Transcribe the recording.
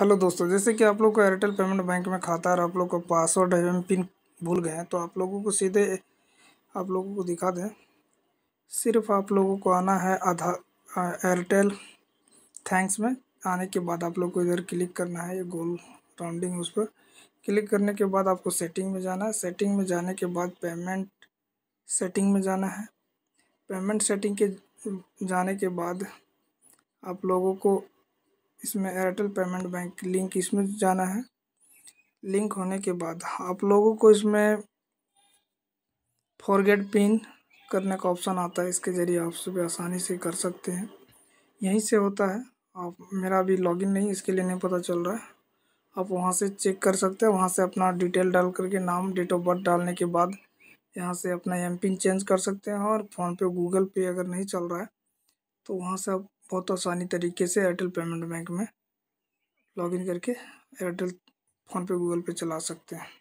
hello दोस्तों जैसे कि आप लोग को एयरटेल पेमेंट बैंक में खाता और आप लोग का पासवर्ड एम पिन भूल गए हैं तो आप लोगों को सीधे आप लोगों को दिखा दें सिर्फ आप लोगों को आना है आधा एयरटेल थैंक्स में आने के बाद आप लोग को इधर क्लिक करना है ये गोल राउंडिंग उस पर क्लिक करने के बाद आपको सेटिंग में जाना है सेटिंग में जाने के बाद पेमेंट सेटिंग में जाना है पेमेंट सेटिंग के जाने के बाद आप लोगों को इसमें एयरटेल पेमेंट बैंक लिंक इसमें जाना है लिंक होने के बाद आप लोगों को इसमें फॉरगेट पिन करने का ऑप्शन आता है इसके ज़रिए आप सुबह आसानी से कर सकते हैं यहीं से होता है आप मेरा अभी लॉगिन नहीं इसके लिए नहीं पता चल रहा है आप वहाँ से चेक कर सकते हैं वहाँ से अपना डिटेल डाल करके नाम डेट ऑफ बर्थ डालने के बाद यहाँ से अपना एम पिन चेंज कर सकते हैं और फ़ोन पे गूगल पे अगर नहीं चल रहा है तो वहाँ से आप बहुत आसानी तरीके से एयरटेल पेमेंट बैंक में लॉगिन करके एयरटेल फ़ोनपे गूगल पे चला सकते हैं